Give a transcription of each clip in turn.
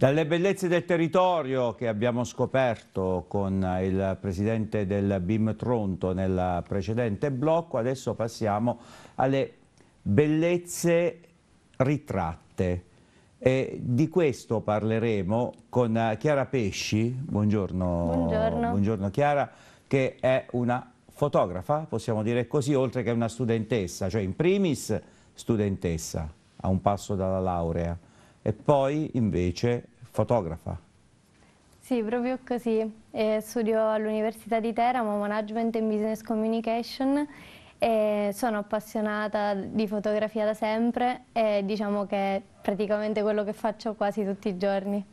Dalle bellezze del territorio che abbiamo scoperto con il presidente del BIM Tronto nel precedente blocco, adesso passiamo alle bellezze ritratte. E di questo parleremo con Chiara Pesci, buongiorno, buongiorno. buongiorno Chiara, che è una fotografa, possiamo dire così, oltre che una studentessa, cioè in primis studentessa, a un passo dalla laurea e poi invece fotografa. Sì, proprio così. Eh, studio all'Università di Teramo Management and Business Communication e sono appassionata di fotografia da sempre e diciamo che è praticamente quello che faccio quasi tutti i giorni.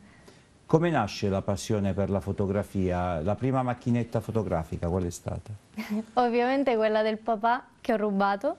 Come nasce la passione per la fotografia? La prima macchinetta fotografica qual è stata? Ovviamente quella del papà che ho rubato,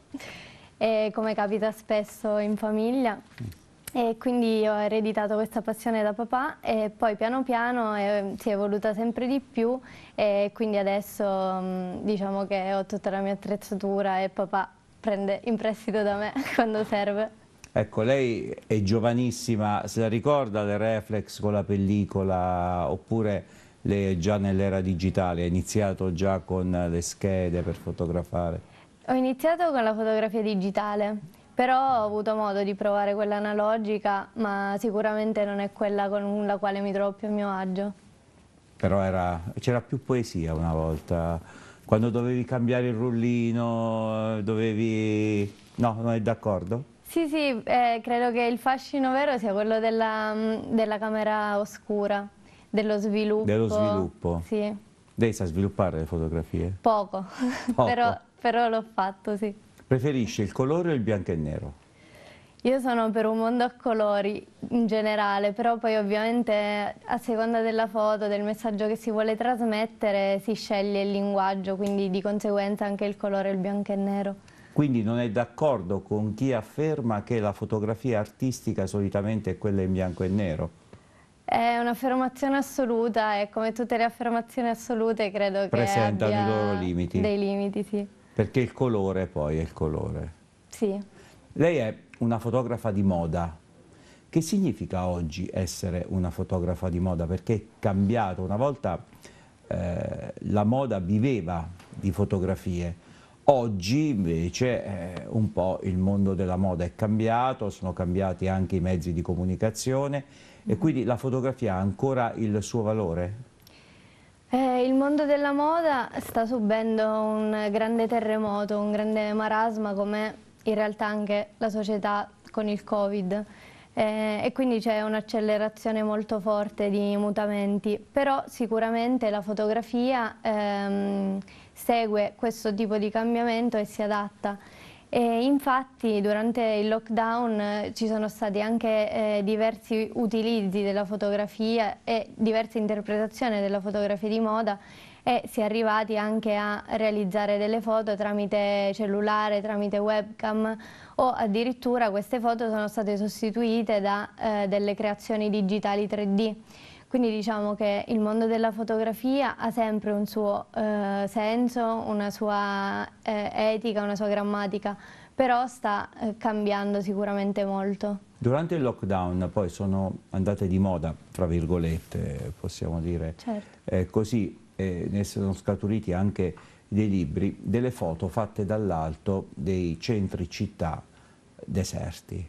come capita spesso in famiglia. Mm. E quindi ho ereditato questa passione da papà e poi piano piano eh, si è evoluta sempre di più e quindi adesso mm, diciamo che ho tutta la mia attrezzatura e papà prende in prestito da me quando serve. Ecco, lei è giovanissima, se la ricorda le reflex con la pellicola oppure lei è già nell'era digitale, ha iniziato già con le schede per fotografare? Ho iniziato con la fotografia digitale, però ho avuto modo di provare quella analogica, ma sicuramente non è quella con la quale mi trovo più a mio agio. Però c'era più poesia una volta, quando dovevi cambiare il rullino, eh, dovevi... no, non è d'accordo? Sì, sì, eh, credo che il fascino vero sia quello della, mm, della camera oscura, dello sviluppo. Dello sviluppo? Sì. Lei sa sviluppare le fotografie? Poco, Poco. però, però l'ho fatto, sì. Preferisce il colore o il bianco e nero? Io sono per un mondo a colori in generale, però poi ovviamente a seconda della foto, del messaggio che si vuole trasmettere, si sceglie il linguaggio, quindi di conseguenza anche il colore, il bianco e nero. Quindi non è d'accordo con chi afferma che la fotografia artistica solitamente è quella in bianco e nero? È un'affermazione assoluta e come tutte le affermazioni assolute credo che presentano i loro limiti. Dei limiti, sì perché il colore poi è il colore. Sì. Lei è una fotografa di moda. Che significa oggi essere una fotografa di moda? Perché è cambiato. Una volta eh, la moda viveva di fotografie. Oggi invece eh, un po' il mondo della moda è cambiato, sono cambiati anche i mezzi di comunicazione e mm-hmm. quindi la fotografia ha ancora il suo valore? Eh, il mondo della moda sta subendo un grande terremoto, un grande marasma come in realtà anche la società con il Covid eh, e quindi c'è un'accelerazione molto forte di mutamenti, però sicuramente la fotografia ehm, segue questo tipo di cambiamento e si adatta. E infatti durante il lockdown eh, ci sono stati anche eh, diversi utilizzi della fotografia e diverse interpretazioni della fotografia di moda e si è arrivati anche a realizzare delle foto tramite cellulare, tramite webcam o addirittura queste foto sono state sostituite da eh, delle creazioni digitali 3D. Quindi diciamo che il mondo della fotografia ha sempre un suo eh, senso, una sua eh, etica, una sua grammatica, però sta eh, cambiando sicuramente molto. Durante il lockdown poi sono andate di moda, tra virgolette, possiamo dire certo. Eh, così, eh, ne sono scaturiti anche dei libri, delle foto fatte dall'alto dei centri città deserti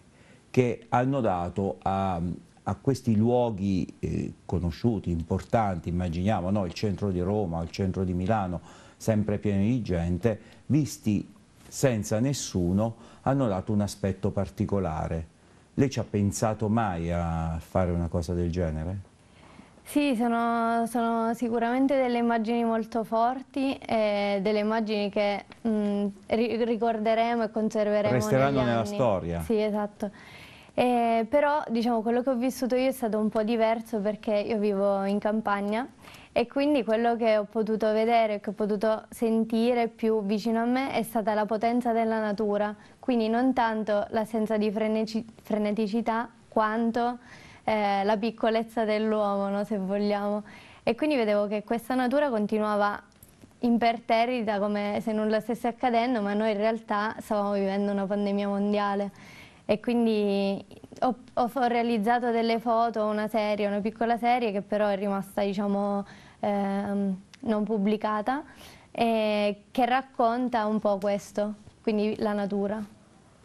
che hanno dato a a questi luoghi eh, conosciuti, importanti, immaginiamo no? il centro di Roma, il centro di Milano, sempre pieno di gente, visti senza nessuno, hanno dato un aspetto particolare. Lei ci ha pensato mai a fare una cosa del genere? Sì, sono, sono sicuramente delle immagini molto forti, eh, delle immagini che mh, mm, ricorderemo e conserveremo Resteranno nella anni. storia. Sì, esatto. Eh, però diciamo quello che ho vissuto io è stato un po' diverso perché io vivo in campagna e quindi quello che ho potuto vedere, che ho potuto sentire più vicino a me è stata la potenza della natura, quindi non tanto l'assenza di freneticità quanto eh, la piccolezza dell'uomo, no, se vogliamo. E quindi vedevo che questa natura continuava imperterrita come se nulla stesse accadendo, ma noi in realtà stavamo vivendo una pandemia mondiale e quindi ho, ho, realizzato delle foto, una serie, una piccola serie che però è rimasta diciamo ehm, non pubblicata eh, che racconta un po' questo, quindi la natura.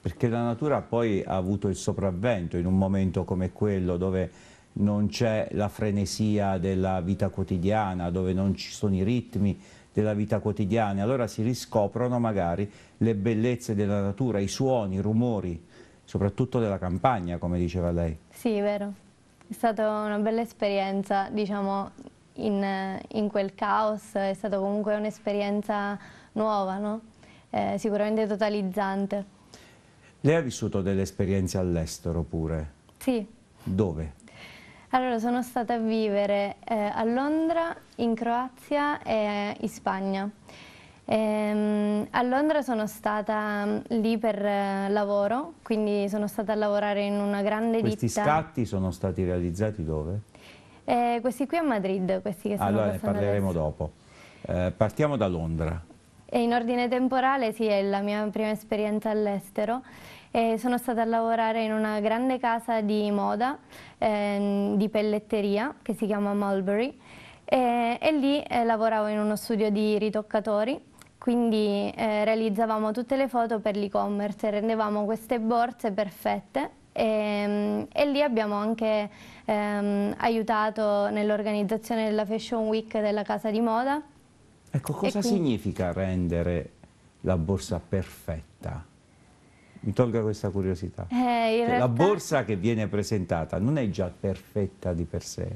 Perché la natura poi ha avuto il sopravvento in un momento come quello dove non c'è la frenesia della vita quotidiana, dove non ci sono i ritmi della vita quotidiana, allora si riscoprono magari le bellezze della natura, i suoni, i rumori, soprattutto della campagna, come diceva lei. Sì, vero. È stata una bella esperienza, diciamo, in, in quel caos, è stata comunque un'esperienza nuova, no? eh, sicuramente totalizzante. Lei ha vissuto delle esperienze all'estero pure? Sì. Dove? Allora, sono stata a vivere eh, a Londra, in Croazia e in Spagna. Ehm, a Londra sono stata mm, lì per eh, lavoro, quindi sono stata a lavorare in una grande Questi ditta. Questi scatti sono stati realizzati dove? Eh, questi qui a Madrid, questi che stanno Allora ne parleremo adesso. dopo. Eh, partiamo da Londra. E in ordine temporale, sì, è la mia prima esperienza all'estero. Eh, sono stata a lavorare in una grande casa di moda, ehm, di pelletteria, che si chiama Mulberry, e lì eh, lavoravo in uno studio di ritoccatori quindi eh, realizzavamo tutte le foto per l'e-commerce, rendevamo queste borse perfette e, mm, e lì abbiamo anche ehm, aiutato nell'organizzazione della Fashion Week della casa di moda. Ecco, cosa quindi... significa rendere la borsa perfetta? Mi tolga questa curiosità. Eh, cioè, realtà... La borsa che viene presentata non è già perfetta di per sé.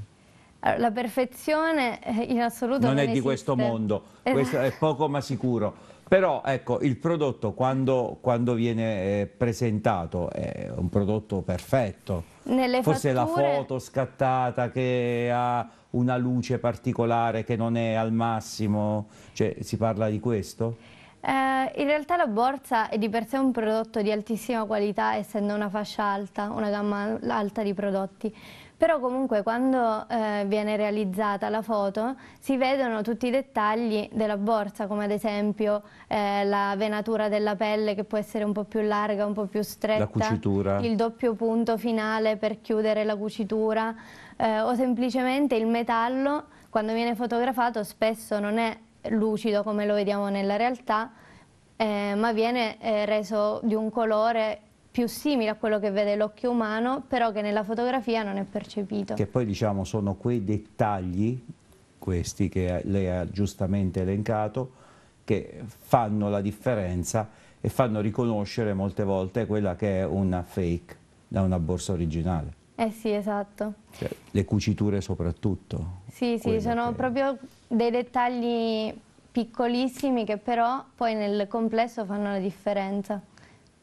Allora, eh, la perfezione eh, in assoluto non, non è esiste. di questo mondo, questo è poco ma sicuro. Però ecco, il prodotto quando, quando viene eh, presentato è un prodotto perfetto. Nelle Forse fatture... la foto scattata che ha una luce particolare che non è al massimo, cioè, si parla di questo? Eh, in realtà la borsa è di per sé un prodotto di altissima qualità essendo una fascia alta, una gamma alta di prodotti però comunque quando eh, viene realizzata la foto si vedono tutti i dettagli della borsa, come ad esempio eh, la venatura della pelle che può essere un po' più larga, un po' più stretta, il doppio punto finale per chiudere la cucitura eh, o semplicemente il metallo quando viene fotografato spesso non è lucido come lo vediamo nella realtà, eh, ma viene eh, reso di un colore più simile a quello che vede l'occhio umano, però che nella fotografia non è percepito. Che poi diciamo sono quei dettagli, questi che lei ha giustamente elencato, che fanno la differenza e fanno riconoscere molte volte quella che è una fake da una borsa originale. Eh sì, esatto. Cioè, le cuciture soprattutto. Sì, sì, sono che... proprio dei dettagli piccolissimi che però poi nel complesso fanno la differenza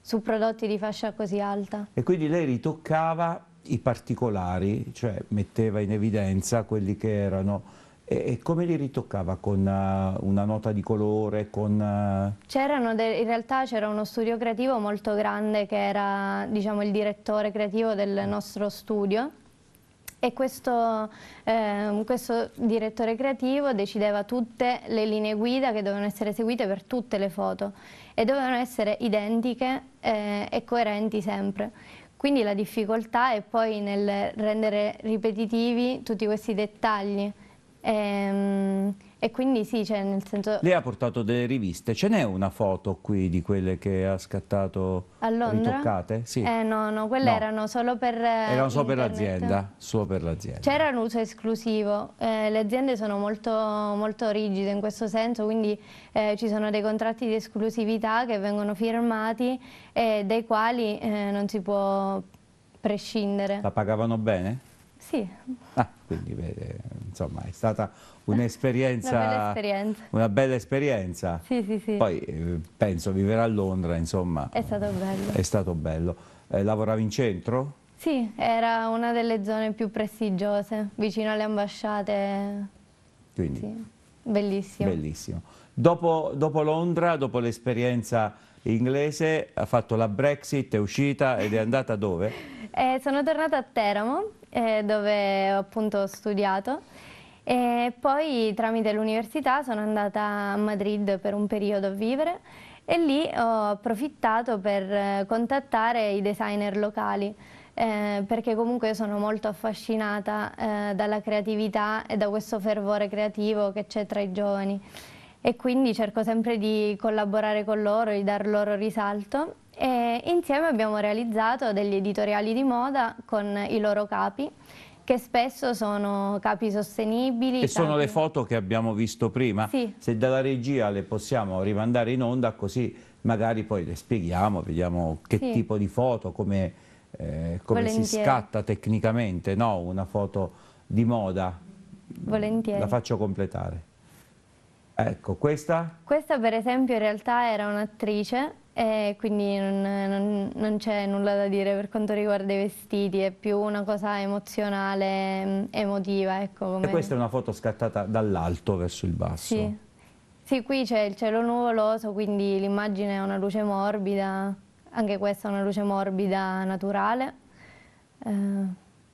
su prodotti di fascia così alta. E quindi lei ritoccava i particolari, cioè metteva in evidenza quelli che erano... E, come li ritoccava? Con eh, una nota di colore? Con... Eh, in realtà c'era uno studio creativo molto grande che era diciamo, il direttore creativo del nostro studio e questo, eh, questo, direttore creativo decideva tutte le linee guida che dovevano essere seguite per tutte le foto e dovevano essere identiche eh, e coerenti sempre. Quindi la difficoltà è poi nel rendere ripetitivi tutti questi dettagli. E, ehm, e quindi sì, cioè nel senso... Lei ha portato delle riviste, ce n'è una foto qui di quelle che ha scattato a Londra? ritoccate? Sì. Eh, no, no, quelle no. erano solo per eh, Erano solo per l'azienda, solo per l'azienda. C'era un uso esclusivo, eh, le aziende sono molto, molto, rigide in questo senso, quindi eh, ci sono dei contratti di esclusività che vengono firmati e dei quali eh, non si può prescindere. La pagavano bene? Sì. Ah, quindi beh, insomma è stata un'esperienza, una, una bella esperienza. Sì, sì, sì. Poi eh, penso vivere a Londra, insomma. È stato bello. È stato bello. Eh, lavoravi in centro? Sì, era una delle zone più prestigiose, vicino alle ambasciate. Quindi? Sì. Bellissimo. Bellissimo. Dopo, dopo Londra, dopo l'esperienza inglese, ha fatto la Brexit, è uscita ed è andata dove? Eh, sono tornata a Teramo eh, dove appunto ho studiato e poi tramite l'università sono andata a Madrid per un periodo a vivere e lì ho approfittato per eh, contattare i designer locali eh, perché comunque sono molto affascinata eh, dalla creatività e da questo fervore creativo che c'è tra i giovani e quindi cerco sempre di collaborare con loro, di dar loro risalto e insieme abbiamo realizzato degli editoriali di moda con i loro capi che spesso sono capi sostenibili. E capi... sono le foto che abbiamo visto prima. Sì. Se dalla regia le possiamo rimandare in onda così magari poi le spieghiamo, vediamo che sì. tipo di foto, come, eh, come si scatta tecnicamente no? una foto di moda. Volentieri. La faccio completare. Ecco, questa? Questa per esempio in realtà era un'attrice e quindi non, non, non c'è nulla da dire per quanto riguarda i vestiti, è più una cosa emozionale, mm, emotiva. Ecco, come... E questa è una foto scattata dall'alto verso il basso? Sì, sì qui c'è il cielo nuvoloso, quindi l'immagine è una luce morbida, anche questa è una luce morbida naturale. Eh...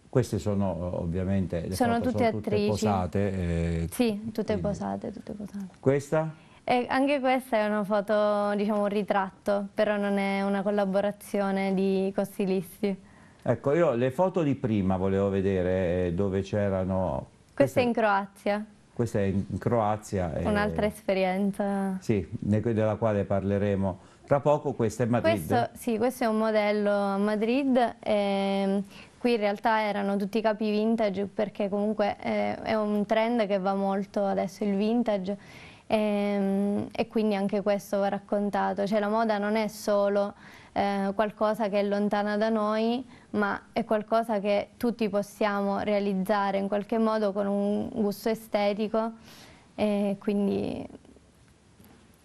Queste sono ovviamente le sono foto, tutte, sono tutte posate. Eh... Sì, tutte quindi. posate, tutte posate. Questa? E anche questa è una foto, diciamo un ritratto, però non è una collaborazione di costilisti. Ecco, io le foto di prima volevo vedere eh, dove c'erano... Questa, questa è in Croazia. Questa è in Croazia. Eh. Un'altra esperienza. Sì, della quale parleremo tra poco. Questa è Madrid. Questo, sì, questo è un modello a Madrid. E ehm, qui in realtà erano tutti capi vintage perché comunque eh, è un trend che va molto adesso il vintage e, ehm, e quindi anche questo va raccontato, cioè la moda non è solo eh, qualcosa che è lontana da noi, ma è qualcosa che tutti possiamo realizzare in qualche modo con un gusto estetico e quindi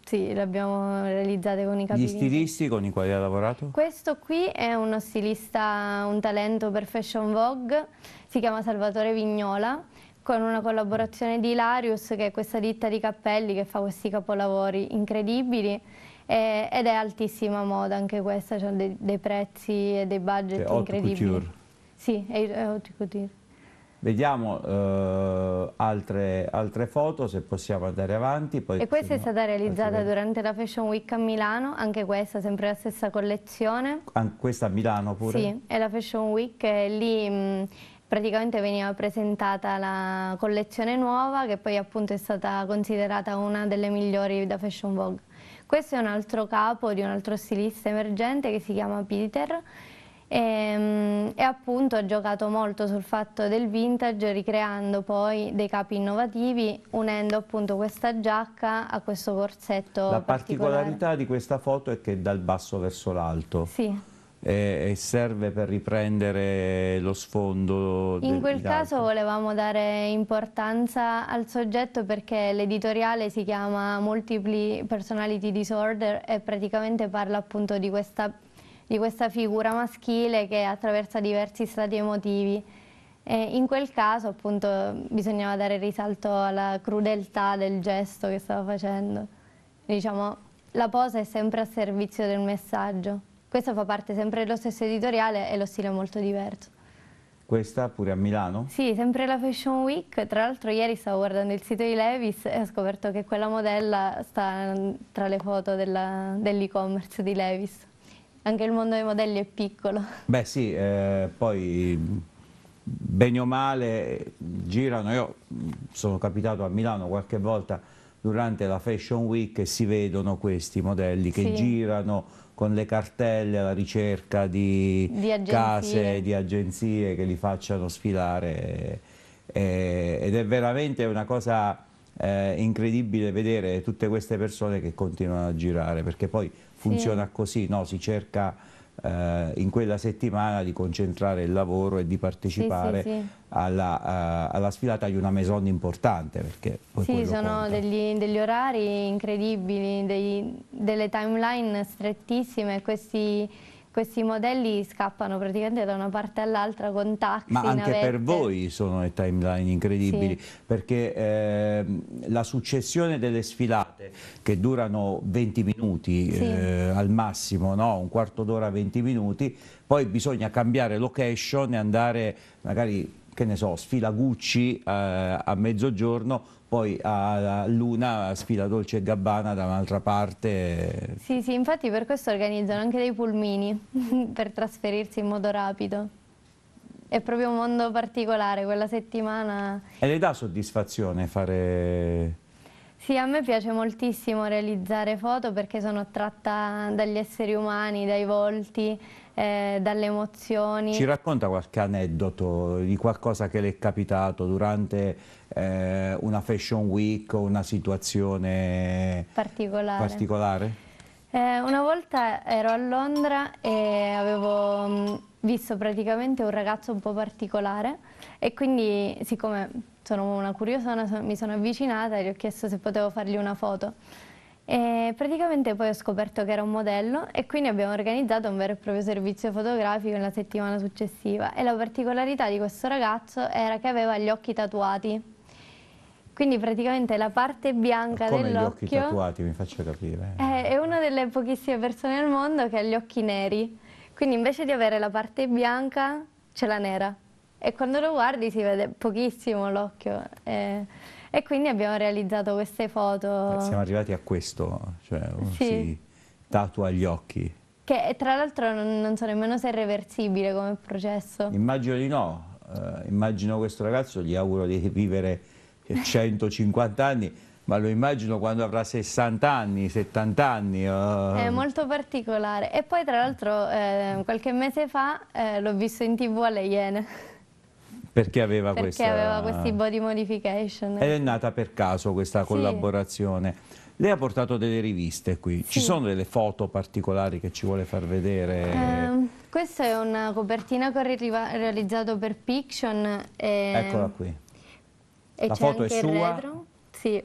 sì, l'abbiamo realizzata con i capelli. Gli stilisti con i quali ha lavorato? Questo qui è uno stilista, un talento per Fashion Vogue, si chiama Salvatore Vignola con una collaborazione di Ilarius, che è questa ditta di cappelli che fa questi capolavori incredibili e, ed è altissima moda anche questa, ha cioè dei, dei, prezzi e dei budget è cioè, incredibili. Couture. Sì, è, è haute couture. Vediamo eh, altre, altre, foto, se possiamo andare avanti. e questa è stata realizzata durante la Fashion Week a Milano, anche questa, sempre la stessa collezione. An questa a Milano pure? Sì, è la Fashion Week, lì mh, mm, praticamente veniva presentata la collezione nuova che poi appunto è stata considerata una delle migliori da Fashion Vogue. Questo è un altro capo di un altro stilista emergente che si chiama Peter e, ehm, e appunto ha giocato molto sul fatto del vintage ricreando poi dei capi innovativi unendo appunto questa giacca a questo corsetto La particolarità di questa foto è che è dal basso verso l'alto. Sì e, serve per riprendere lo sfondo. In quel caso volevamo dare importanza al soggetto perché l'editoriale si chiama Multipli Personality Disorder e praticamente parla appunto di questa, di questa figura maschile che attraversa diversi stati emotivi. E in quel caso appunto bisognava dare risalto alla crudeltà del gesto che stava facendo. Diciamo, la posa è sempre a servizio del messaggio. Questo fa parte sempre dello stesso editoriale e lo stile è molto diverso. Questa pure a Milano? Sì, sempre la Fashion Week. Tra l'altro ieri stavo guardando il sito di Levis e ho scoperto che quella modella sta tra le foto dell'e-commerce dell di Levis. Anche il mondo dei modelli è piccolo. Beh sì, eh, poi bene o male girano. Io sono capitato a Milano qualche volta durante la Fashion Week e si vedono questi modelli che sì. girano con le cartelle alla ricerca di, di case, di agenzie che li facciano sfilare eh, ed è veramente una cosa eh, incredibile vedere tutte queste persone che continuano a girare perché poi funziona sì. così, no? si cerca eh, in quella settimana di concentrare il lavoro e di partecipare sì, sì, sì. Alla, uh, alla, sfilata di una maison importante. Perché sì, sono degli, degli, orari incredibili, dei, delle timeline strettissime, questi questi modelli scappano praticamente da una parte all'altra con taxi, Ma anche navette. per voi sono le timeline incredibili, sì. perché eh, la successione delle sfilate che durano 20 minuti sì. eh, al massimo, no? un quarto d'ora, 20 minuti, poi bisogna cambiare location e andare magari che ne so, sfila Gucci eh, a mezzogiorno, poi a, a Luna sfila Dolce e Gabbana da un'altra parte. Sì, sì, infatti per questo organizzano anche dei pulmini per trasferirsi in modo rapido. È proprio un mondo particolare quella settimana. E le dà soddisfazione fare... Sì, a me piace moltissimo realizzare foto perché sono attratta dagli esseri umani, dai volti, eh, dalle emozioni. Ci racconta qualche aneddoto di qualcosa che le è capitato durante eh, una fashion week o una situazione particolare? particolare? Eh, una volta ero a Londra e avevo mh, mm, visto praticamente un ragazzo un po' particolare e quindi siccome sono una curiosa mi sono avvicinata e gli ho chiesto se potevo fargli una foto. E praticamente poi ho scoperto che era un modello e quindi abbiamo organizzato un vero e proprio servizio fotografico la settimana successiva e la particolarità di questo ragazzo era che aveva gli occhi tatuati. Quindi praticamente la parte bianca dell'occhio... Come dell gli occhi tatuati, mi faccio capire. È una delle pochissime persone al mondo che ha gli occhi neri. Quindi invece di avere la parte bianca, c'è la nera. E quando lo guardi si vede pochissimo l'occhio. Eh, e quindi abbiamo realizzato queste foto. Eh, siamo arrivati a questo, cioè uno sì. si tatua gli occhi. Che eh, tra l'altro non, non, so nemmeno se è reversibile come processo. Immagino di no, uh, immagino questo ragazzo, gli auguro di vivere 150 anni, ma lo immagino quando avrà 60 anni, 70 anni. Uh... È molto particolare. E poi tra l'altro eh, qualche mese fa eh, l'ho visto in tv alle Iene perché aveva, perché questa... aveva questi body modification. Ed è nata per caso questa sì. collaborazione. Lei ha portato delle riviste qui, sì. ci sono delle foto particolari che ci vuole far vedere? Eh, questa è una copertina che ho realizzato per Piction. E... Ehm, Eccola qui. E La foto è sua? Retro. Sì.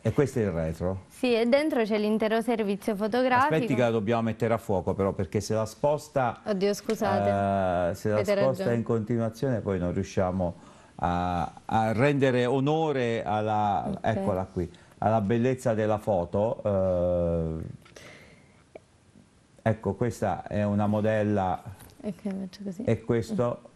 E questo è il retro? Sì, e dentro c'è l'intero servizio fotografico. Aspetti che la dobbiamo mettere a fuoco però, perché se la sposta... Oddio, scusate. Eh, se la Avete sposta ragione. in continuazione poi non riusciamo a, a rendere onore alla... Okay. Eccola qui, alla bellezza della foto. Eh, ecco, questa è una modella... Okay, e questo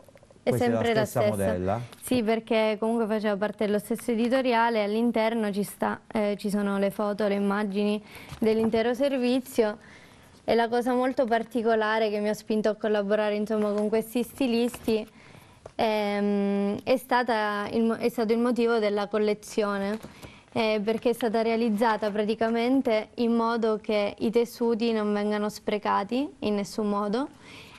è sempre la stessa, la stessa, modella? Sì, perché comunque faceva parte dello stesso editoriale, all'interno ci, eh, ci sono le foto, le immagini dell'intero servizio e la cosa molto particolare che mi ha spinto a collaborare insomma, con questi stilisti ehm, è, il, è, stato il motivo della collezione eh, perché è stata realizzata praticamente in modo che i tessuti non vengano sprecati in nessun modo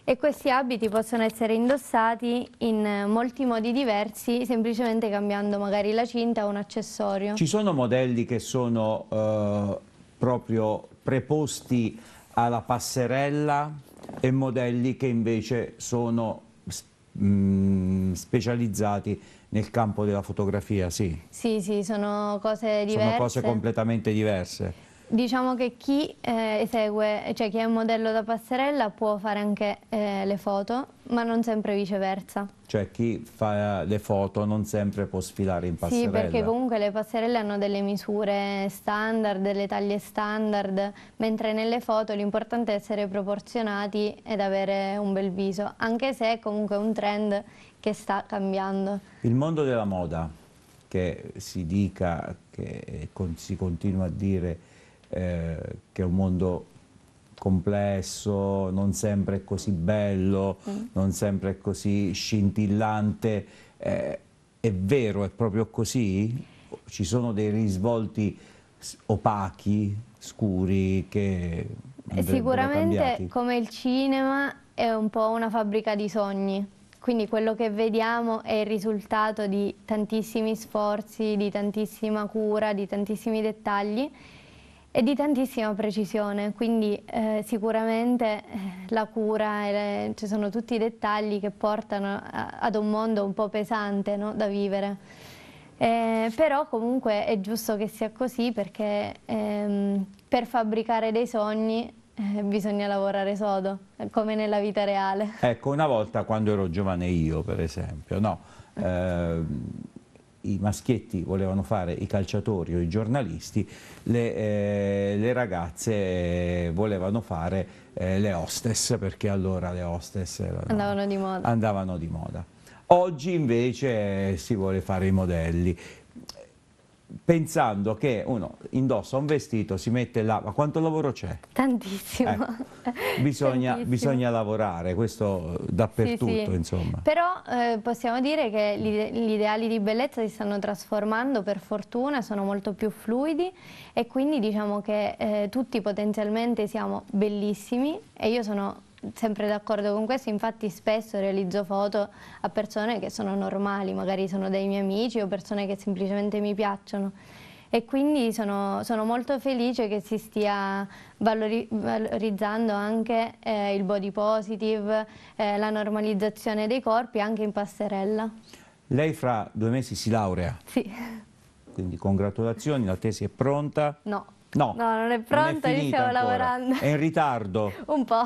e questi abiti possono essere indossati in eh, molti modi diversi semplicemente cambiando magari la cinta o un accessorio. Ci sono modelli che sono eh, proprio preposti alla passerella e modelli che invece sono mm, specializzati nel campo della fotografia, sì. Sì, sì, sono cose diverse. Sono cose completamente diverse. Diciamo che chi eh, esegue, cioè chi è un modello da passerella può fare anche eh, le foto, ma non sempre viceversa. Cioè chi fa le foto non sempre può sfilare in passerella. Sì, perché comunque le passerelle hanno delle misure standard, delle taglie standard, mentre nelle foto l'importante è essere proporzionati ed avere un bel viso, anche se è comunque un trend che sta cambiando. Il mondo della moda, che si dica, che si continua a dire eh, che è un mondo complesso, non sempre così bello, mm. non sempre così scintillante. Eh, è vero, è proprio così? Ci sono dei risvolti opachi, scuri, che... Sicuramente cambiati. come il cinema è un po' una fabbrica di sogni, quindi quello che vediamo è il risultato di tantissimi sforzi, di tantissima cura, di tantissimi dettagli e di tantissima precisione, quindi eh, sicuramente eh, la cura, le, ci sono tutti i dettagli che portano a, ad un mondo un po' pesante no? da vivere. Eh, però comunque è giusto che sia così perché ehm, per fabbricare dei sogni eh, bisogna lavorare sodo, come nella vita reale. Ecco, una volta quando ero giovane io, per esempio, no? Ehm, i maschietti volevano fare i calciatori o i giornalisti, le, eh, le ragazze eh, volevano fare eh, le hostess, perché allora le hostess erano, andavano, di andavano di moda. Oggi invece eh, si vuole fare i modelli, pensando che uno indossa un vestito, si mette là, ma quanto lavoro c'è? Tantissimo. Eh, bisogna, Tantissimo. bisogna, lavorare, questo dappertutto sì, sì. insomma. Però eh, possiamo dire che gli ideali di bellezza si stanno trasformando per fortuna, sono molto più fluidi e quindi diciamo che eh, tutti potenzialmente siamo bellissimi e io sono sempre d'accordo con questo, infatti spesso realizzo foto a persone che sono normali, magari sono dei miei amici o persone che semplicemente mi piacciono e quindi sono, sono molto felice che si stia valori, valorizzando anche eh, il body positive, eh, la normalizzazione dei corpi anche in passerella. Lei fra due mesi si laurea? Sì. Quindi congratulazioni, la tesi è pronta? No. No, no non è pronta, non è io stavo ancora. lavorando. È in ritardo? Un po'.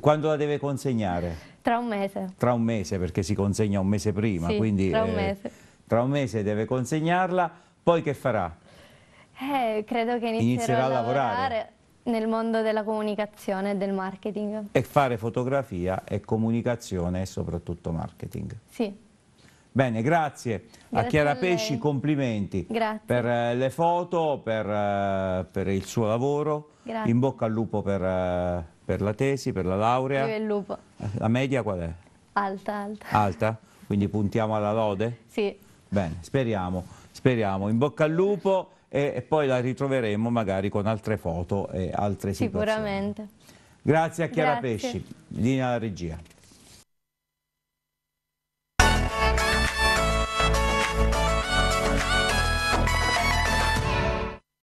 Quando la deve consegnare? Tra un mese. Tra un mese perché si consegna un mese prima, sì, quindi tra un, eh, mese. tra un mese deve consegnarla, poi che farà? Eh, credo che inizierà a lavorare. lavorare nel mondo della comunicazione e del marketing. E fare fotografia e comunicazione e soprattutto marketing. Sì. Bene, grazie, grazie a Chiara a Pesci, complimenti grazie. per eh, le foto, per, eh, per, il suo lavoro, grazie. in bocca al lupo per per la tesi, per la laurea. Io e il lupo. La media qual è? Alta, alta. Alta? Quindi puntiamo alla lode? Sì. Bene, speriamo, speriamo. In bocca al lupo e, e poi la ritroveremo magari con altre foto e altre situazioni. Sicuramente. Grazie a Chiara Grazie. Pesci, linea alla regia.